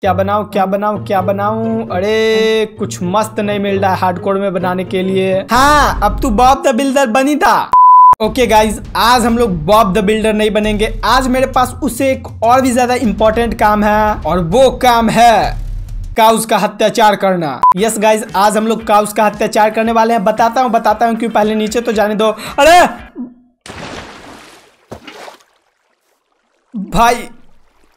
क्या बनाऊ क्या बनाऊ क्या बनाऊ अरे कुछ मस्त नहीं मिल रहा है हार्डकोर में बनाने के लिए हाँ अब तू बॉब द बिल्डर बनी था ओके गाइज आज हम लोग बॉब द बिल्डर नहीं बनेंगे आज मेरे पास उससे एक और भी ज्यादा इम्पोर्टेंट काम है और वो काम है काउस का अत्याचार करना यस yes गाइज आज हम लोग काउस का अत्याचार करने वाले हैं बताता हूँ बताता हूँ क्यों पहले नीचे तो जाने दो अरे भाई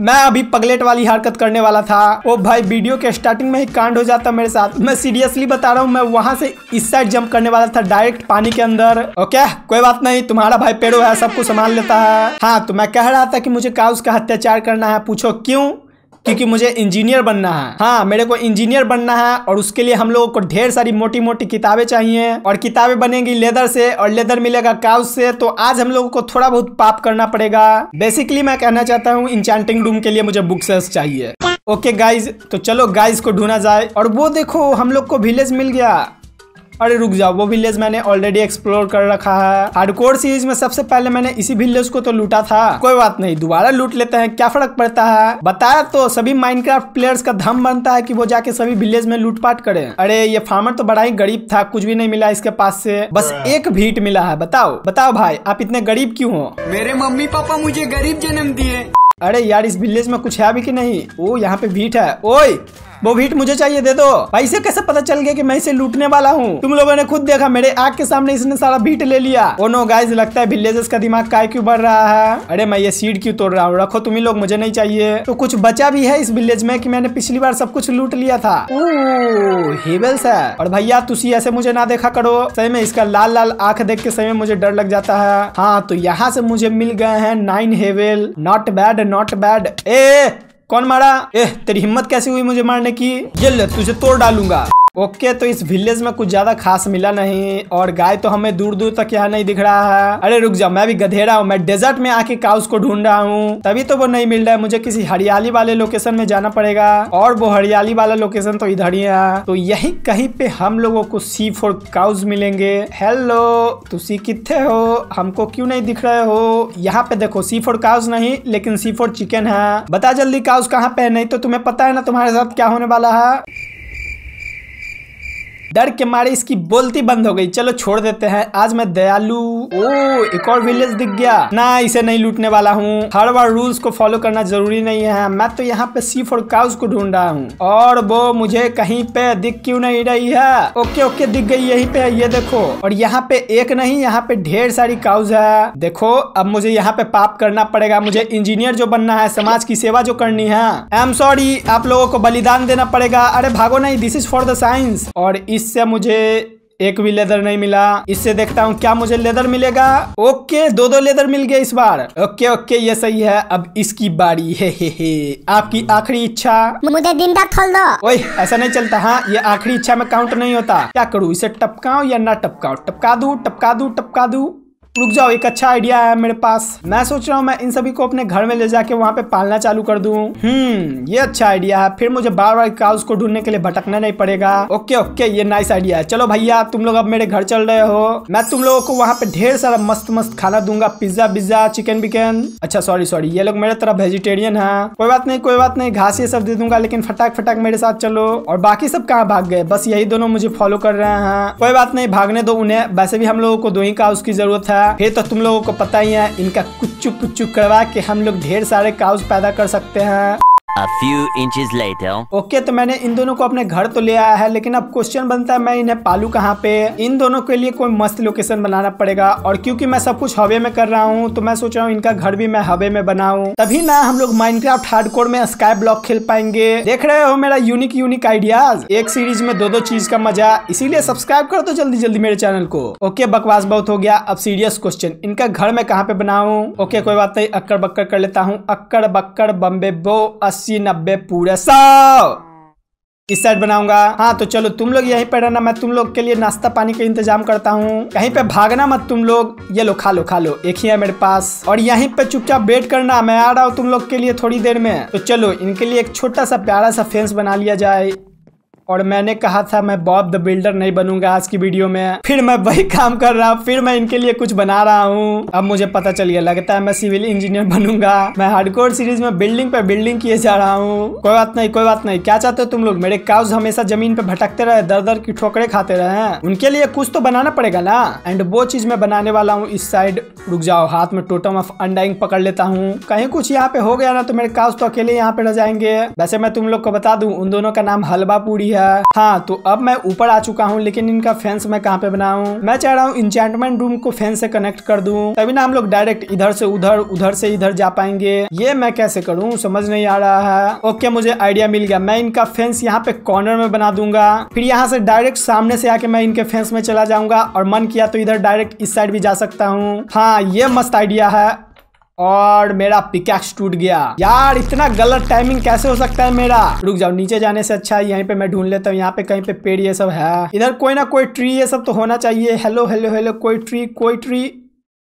मैं अभी पगलेट वाली हरकत करने वाला था ओ भाई वीडियो के स्टार्टिंग में ही कांड हो जाता मेरे साथ मैं सीरियसली बता रहा हूँ मैं वहां से इस साइड जंप करने वाला था डायरेक्ट पानी के अंदर ओके कोई बात नहीं तुम्हारा भाई पेड़ो है सबको संभाल लेता है हाँ तो मैं कह रहा था कि मुझे काउस का हत्याचार करना है पूछो क्यों क्योंकि मुझे इंजीनियर बनना है हाँ मेरे को इंजीनियर बनना है और उसके लिए हम लोगों को ढेर सारी मोटी मोटी किताबें चाहिए और किताबें बनेगी लेदर से और लेदर मिलेगा काउस से तो आज हम लोगों को थोड़ा बहुत पाप करना पड़ेगा बेसिकली मैं कहना चाहता हूँ इंचांटिंग रूम के लिए मुझे बुक चाहिए ओके गाइज तो चलो गाइज को ढूंढा जाए और वो देखो हम लोग को विलेज मिल गया अरे रुक जाओ वो विलेज मैंने ऑलरेडी एक्सप्लोर कर रखा है हार्डकोर सीरीज में सबसे पहले मैंने इसी विलेज को तो लूटा था कोई बात नहीं दोबारा लूट लेते हैं क्या फर्क पड़ता है बताया तो सभी माइनक्राफ्ट प्लेयर्स का धम बनता है की वो जाके सभी विलेज में लूटपाट करे अरे ये फार्मर तो बड़ा ही गरीब था कुछ भी नहीं मिला इसके पास से बस एक भीट मिला है बताओ बताओ भाई आप इतने गरीब क्यूँ हो मेरे मम्मी पापा मुझे गरीब जन्म दिए अरे यार इस विलेज में कुछ है भी की नहीं वो यहाँ पे भीट है ओए वो भीट मुझे चाहिए दे दो भाई से कैसे पता चल गया कि मैं इसे लूटने वाला हूँ तुम लोगों ने खुद देखा मेरे आग के सामने इसने सारा भीट ले लिया ओ नो गाइज लगता है विलेजेस का दिमाग काय क्यों बढ़ रहा है अरे मैं ये सीड क्यों तोड़ रहा हूँ रखो तुम ही लोग मुझे नहीं चाहिए तो कुछ बचा भी है इस विलेज में की मैंने पिछली बार सब कुछ लूट लिया था है और भैया तुम ऐसे मुझे ना देखा करो सही में इसका लाल लाल आंख देख के सही में मुझे डर लग जाता है हाँ तो यहाँ से मुझे मिल गए हैं नाइन हेवेल नॉट बैड नॉट बैड ए कौन मारा एह तेरी हिम्मत कैसे हुई मुझे मारने की ये ले तुझे तोड़ डालूंगा ओके okay, तो इस विलेज में कुछ ज्यादा खास मिला नहीं और गाय तो हमें दूर दूर तक यहाँ नहीं दिख रहा है अरे रुक जाओ मैं भी गधेरा हूँ मैं डेजर्ट में आके काउस को ढूंढ रहा हूँ तभी तो वो नहीं मिल रहा है मुझे किसी हरियाली वाले लोकेशन में जाना पड़ेगा और वो हरियाली वाला लोकेशन तो इधर ही है तो यही कहीं पे हम लोगों को सी फोर काउस मिलेंगे हेलो तुसी कितने हो हमको क्यों नहीं दिख रहे हो यहाँ पे देखो सी फोर काउस नहीं लेकिन सी फोर चिकन है बता जल्दी काउस कहाँ पे है नहीं तो तुम्हें पता है ना तुम्हारे साथ क्या होने वाला है डर के मारे इसकी बोलती बंद हो गई चलो छोड़ देते हैं आज मैं दयालु ओ एक और विलेज दिख गया ना इसे नहीं लूटने वाला हूँ हर बार रूल्स को फॉलो करना जरूरी नहीं है मैं तो यहाँ पे सी फोर काउस को ढूंढ रहा हूँ और वो मुझे कहीं पे दिख क्यों नहीं रही है ओके ओके दिख गई यही पे ये देखो और यहाँ पे एक नहीं यहाँ पे ढेर सारी काउज है देखो अब मुझे यहाँ पे पाप करना पड़ेगा मुझे इंजीनियर जो बनना है समाज की सेवा जो करनी है आई एम सॉरी आप लोगों को बलिदान देना पड़ेगा अरे भागो नहीं this is for the science और इस इससे मुझे एक भी लेदर नहीं मिला इससे देखता हूँ क्या मुझे लेदर मिलेगा ओके दो दो लेदर मिल गए इस बार ओके ओके ये सही है अब इसकी बारी है हे हे आपकी आखिरी इच्छा मुझे जिंदा खोल दो ओए ऐसा नहीं चलता हाँ ये आखिरी इच्छा में काउंट नहीं होता क्या करूँ इसे टपकाऊ या ना टपकाऊ टपका दू टपका दू टपका दू रुक जाओ एक अच्छा आइडिया है मेरे पास मैं सोच रहा हूँ मैं इन सभी को अपने घर में ले जाके वहाँ पे पालना चालू कर दू हम्म ये अच्छा आइडिया है फिर मुझे बार बार काउस को ढूंढने के लिए भटकना नहीं पड़ेगा ओके ओके ये नाइस आइडिया है चलो भैया तुम लोग अब मेरे घर चल रहे हो मैं तुम लोगों को वहाँ पे ढेर सारा मस्त मस्त खाना दूंगा पिज्जा पिज्जा चिकन विकन अच्छा सॉरी सॉरी ये लोग मेरे तरफ वेजिटेरियन है कोई बात नहीं कोई बात नहीं घास ये सब दे दूंगा लेकिन फटाक फटाक मेरे साथ चलो और बाकी सब कहाँ भाग गए बस यही दोनों मुझे फॉलो कर रहे हैं कोई बात नहीं भागने दो उन्हें वैसे भी हम लोगों को दो ही काउस की जरूरत है फिर तो तुम लोगों को पता ही है इनका कुच्चू पुच्चू करवा के हम लोग ढेर सारे काउस पैदा कर सकते हैं A few inches later. Okay okay, तो मैंने इन दोनों को अपने घर तो ले आया है लेकिन अब क्वेश्चन बनता है मैं इन्हें पालू कहाँ पे इन दोनों के लिए कोई मस्त लोकेशन बनाना पड़ेगा और क्योंकि मैं सब कुछ हवे में कर रहा हूँ तो मैं सोच रहा हूँ इनका घर भी मैं हवे में बनाऊँ तभी ना हम लोग माइनक्राफ्ट हार्डकोर में स्काई ब्लॉक खेल पाएंगे देख रहे हो मेरा यूनिक यूनिक आइडियाज एक सीरीज में दो दो चीज का मजा इसीलिए सब्सक्राइब कर दो जल्दी जल्दी मेरे चैनल को ओके बकवास बहुत हो गया अब सीरियस क्वेश्चन इनका घर मैं कहाँ पे बनाऊँ ओके कोई बात नहीं अक्कर बक्कर कर लेता हूँ अक्कर बक्कर बम्बे बो अस्सी नब्बे पूरे सौ इस साइड बनाऊंगा हाँ तो चलो तुम लोग यहीं पे रहना मैं तुम लोग के लिए नाश्ता पानी का इंतजाम करता हूँ कहीं पे भागना मत तुम लोग ये लो खा लो खा लो एक ही है मेरे पास और यहीं पे चुपचाप वेट करना मैं आ रहा हूँ तुम लोग के लिए थोड़ी देर में तो चलो इनके लिए एक छोटा सा प्यारा सा फेंस बना लिया जाए और मैंने कहा था मैं बॉब द बिल्डर नहीं बनूंगा आज की वीडियो में फिर मैं वही काम कर रहा हूँ फिर मैं इनके लिए कुछ बना रहा हूँ अब मुझे पता चल गया लगता है मैं सिविल इंजीनियर बनूंगा मैं हार्डकोर सीरीज में बिल्डिंग पे बिल्डिंग किए जा रहा हूँ कोई बात नहीं कोई बात नहीं क्या चाहते हो तुम लोग मेरे काउज हमेशा जमीन पे भटकते रहे दर दर की ठोकरे खाते रहे उनके लिए कुछ तो बनाना पड़ेगा ना एंड वो चीज मैं बनाने वाला हूँ इस साइड रुक जाओ हाथ में टोटम ऑफ अंडाइंग पकड़ लेता हूँ कहीं कुछ यहाँ पे हो गया ना तो मेरे काउज तो अकेले यहाँ पे रह जाएंगे वैसे मैं तुम लोग को बता दू उन दोनों का नाम हलवा पूरी है हाँ तो अब मैं ऊपर आ चुका हूँ लेकिन इनका फैंस मैं कहाँ पे बनाऊ मैं चाह रहा हूँ इंचेंटमेंट रूम को फेंस से कनेक्ट कर दू तभी ना हम लोग डायरेक्ट इधर से उधर उधर से इधर जा पाएंगे ये मैं कैसे करूँ समझ नहीं आ रहा है ओके मुझे आइडिया मिल गया मैं इनका फेंस यहाँ पे कॉर्नर में बना दूंगा फिर यहाँ से डायरेक्ट सामने से आके मैं इनके फेंस में चला जाऊंगा और मन किया तो इधर डायरेक्ट इस साइड भी जा सकता हूँ हाँ ये मस्त आइडिया है और मेरा पिकैक्स टूट गया यार इतना गलत टाइमिंग कैसे हो सकता है मेरा रुक जाओ नीचे जाने से अच्छा है यहीं पे मैं ढूंढ लेता हूँ यहाँ पे कहीं पे पेड़ ये सब है इधर कोई ना कोई ट्री ये सब तो होना चाहिए हेलो हेलो हेलो कोई ट्री कोई ट्री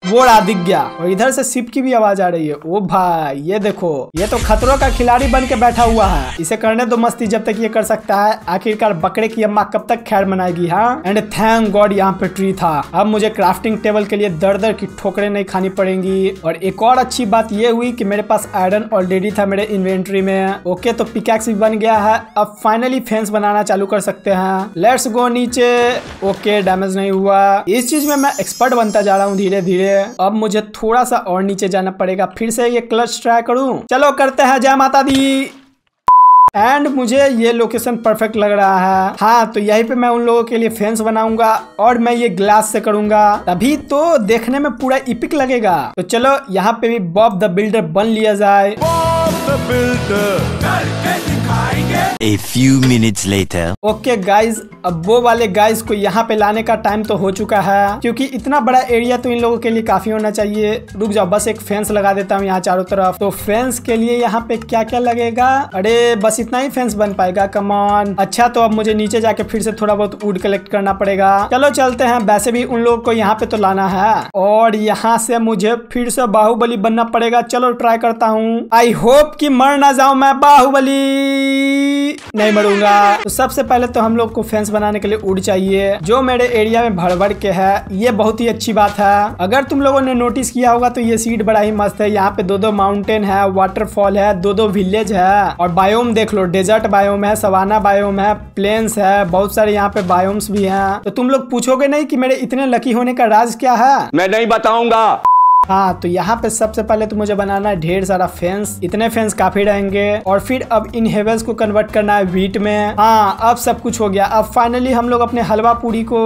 वो आदिज्ञा और इधर से शिप की भी आवाज आ रही है ओ भाई ये देखो ये तो खतरों का खिलाड़ी बन के बैठा हुआ है इसे करने दो मस्ती जब तक ये कर सकता है आखिरकार बकरे की अम्मा कब तक खैर मनाएगी हाँ एंड थैंक गॉड यहाँ पे ट्री था अब मुझे क्राफ्टिंग टेबल के लिए दर दर की ठोकरे नहीं खानी पड़ेंगी और एक और अच्छी बात ये हुई की मेरे पास आयरन ऑलरेडी था मेरे इन्वेंट्री में ओके तो पिकैक्स भी बन गया है अब फाइनली फेंस बनाना चालू कर सकते हैं लेट्स गो नीचे ओके डैमेज नहीं हुआ इस चीज में मैं एक्सपर्ट बनता जा रहा हूँ धीरे धीरे है अब मुझे थोड़ा सा और नीचे जाना पड़ेगा फिर से ये क्लच ट्राई करूं चलो करते हैं जय माता दी एंड मुझे ये लोकेशन परफेक्ट लग रहा है हाँ तो यहीं पे मैं उन लोगों के लिए फेंस बनाऊंगा और मैं ये ग्लास से करूंगा तभी तो देखने में पूरा इपिक लगेगा तो चलो यहाँ पे भी बॉब द बिल्डर बन लिया जाए Bob the builder A few minutes later. Okay okay guys अब वो वाले गाइज को यहाँ पे लाने का टाइम तो हो चुका है क्योंकि इतना बड़ा एरिया तो इन लोगों के लिए काफी होना चाहिए रुक जाओ बस एक फेंस लगा देता हूँ यहाँ चारों तरफ तो फेंस के लिए यहाँ पे क्या क्या लगेगा अरे बस इतना ही फेंस बन पाएगा कमॉन अच्छा तो अब मुझे नीचे जाके फिर से थोड़ा बहुत वुड कलेक्ट करना पड़ेगा चलो चलते हैं वैसे भी उन लोगों को यहाँ पे तो लाना है और यहाँ से मुझे फिर से बाहुबली बनना पड़ेगा चलो ट्राई करता हूँ आई होप की मर ना जाऊ मैं बाहुबली नहीं मरूंगा तो सबसे पहले तो हम लोग को फेंस बनाने के लिए उड़ चाहिए जो मेरे एरिया में भड़बड़ के है ये बहुत ही अच्छी बात है अगर तुम लोगों ने नोटिस किया होगा तो ये सीट बड़ा ही मस्त है यहाँ पे दो दो माउंटेन है वाटरफॉल है दो दो विलेज है और बायोम देख लो डेजर्ट बायोम है सवाना बायोम है प्लेन्स है बहुत सारे यहाँ पे बायोम्स भी है तो तुम लोग पूछोगे नहीं की मेरे इतने लकी होने का राज क्या है मैं नहीं बताऊंगा हाँ तो यहाँ पे सबसे पहले तो मुझे बनाना है ढेर सारा फेंस इतने फेंस काफी रहेंगे और फिर अब इन हेवेल्स को कन्वर्ट करना है वीट में हाँ अब सब कुछ हो गया अब फाइनली हम लोग अपने हलवा पूरी को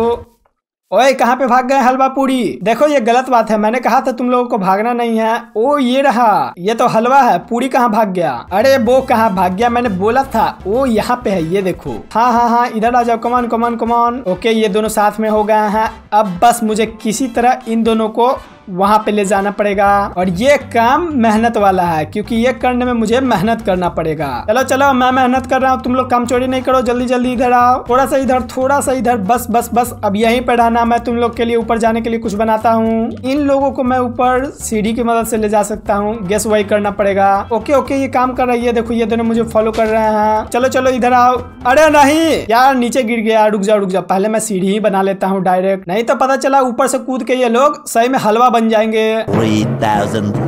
ओए कहाँ पे भाग गए हलवा पूरी देखो ये गलत बात है मैंने कहा था तुम लोगों को भागना नहीं है ओ ये रहा ये तो हलवा है पूरी कहाँ भाग गया अरे वो कहाँ भाग गया मैंने बोला था ओ यहाँ पे है ये देखो हाँ हाँ हाँ इधर आ जाओ कमान कमान कमान ओके ये दोनों साथ में हो गए हैं अब बस मुझे किसी तरह इन दोनों को वहाँ पे ले जाना पड़ेगा और ये काम मेहनत वाला है क्योंकि ये करने में मुझे मेहनत करना पड़ेगा चलो चलो मैं मेहनत कर रहा हूँ तुम लोग काम चोरी नहीं करो जल्दी जल्दी इधर आओ थोड़ा सा इधर थोड़ा सा इधर बस बस बस अब यहीं पर रहना मैं तुम लोग के लिए ऊपर जाने के लिए कुछ बनाता हूँ इन लोगों को मैं ऊपर सीढ़ी की मदद से ले जा सकता हूँ गैस वही करना पड़ेगा ओके ओके ये काम कर रही है देखो ये दोनों मुझे फॉलो कर रहे हैं चलो चलो इधर आओ अरे नहीं यार नीचे गिर गया रुक जाओ रुक जाओ पहले मैं सीढ़ी ही बना लेता हूँ डायरेक्ट नहीं तो पता चला ऊपर से कूद के ये लोग सही में हलवा बन जाएंगे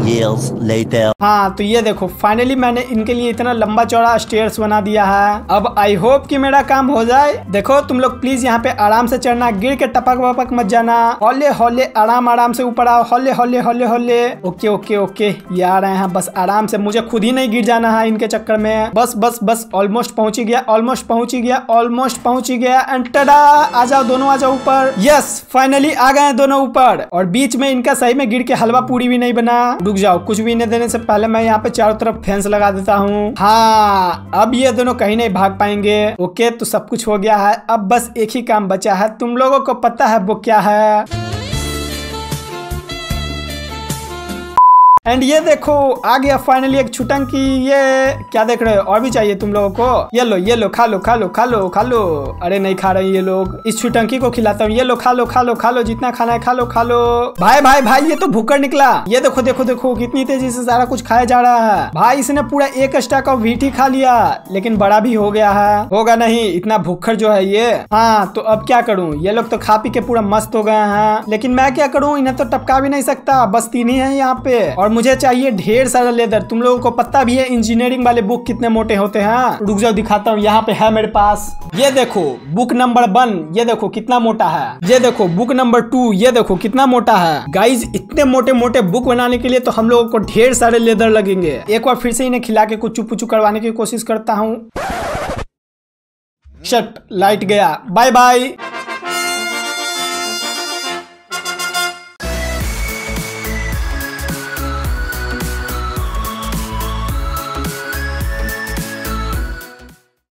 years later. हाँ तो ये देखो फाइनली मैंने इनके लिए इतना लंबा चौड़ा स्टेयर बना दिया है अब आई होप कि मेरा काम हो जाए देखो तुम लोग प्लीज यहाँ पे आराम से चढ़ना गिर के टपक वपक मत जाना हौले हौले आराम आराम से ऊपर आओ हौले हौले हौले हौले ओके ओके ओके ये आ रहे हैं बस आराम से मुझे खुद ही नहीं गिर जाना है इनके चक्कर में बस बस बस ऑलमोस्ट पहुंची गया ऑलमोस्ट पहुंची गया ऑलमोस्ट पहुंची गया एंड टडा आ जाओ दोनों आ जाओ ऊपर यस फाइनली आ गए दोनों ऊपर और बीच में इनका सही में गिर के हलवा पूरी भी नहीं बना रुक जाओ कुछ भी नहीं देने से पहले मैं यहाँ पे चारों तरफ फेंस लगा देता हूँ हाँ अब ये दोनों कहीं नहीं भाग पाएंगे ओके तो सब कुछ हो गया है अब बस एक ही काम बचा है तुम लोगों को पता है वो क्या है एंड ये देखो आ गया फाइनली एक छुटंकी ये क्या देख रहे हो और भी चाहिए तुम लोगों को ये लो ये लो खा लो खा लो खा लो खा लो अरे नहीं खा रहे ये लोग इस छुटंकी को खिलाता हूँ ये लो खा लो खा लो खा लो जितना खाना है खा लो खा लो भाई भाई भाई ये तो भूकर निकला ये देखो देखो देखो कितनी तेजी से सारा कुछ खाया जा रहा है भाई इसने पूरा एक स्टॉक ऑफ वीटी खा लिया लेकिन बड़ा भी हो गया है होगा नहीं इतना भूखर जो है ये हाँ तो अब क्या करूँ ये लोग तो खा पी के पूरा मस्त हो गए हैं लेकिन मैं क्या करूँ इन्हें तो टपका भी नहीं सकता बस तीन ही है यहाँ पे और मुझे चाहिए ढेर सारा लेदर तुम लोगों को पता भी है इंजीनियरिंग वाले बुक कितने मोटे होते हैं हाँ? रुक जाओ दिखाता हूँ यहाँ पे है मेरे पास ये देखो बुक नंबर वन ये देखो कितना मोटा है ये देखो बुक नंबर टू ये देखो कितना मोटा है गाइज इतने मोटे मोटे बुक बनाने के लिए तो हम लोगों को ढेर सारे लेदर लगेंगे एक बार फिर से इन्हें खिला के कुछ चुप करवाने की कोशिश करता हूँ शट लाइट गया बाय बाय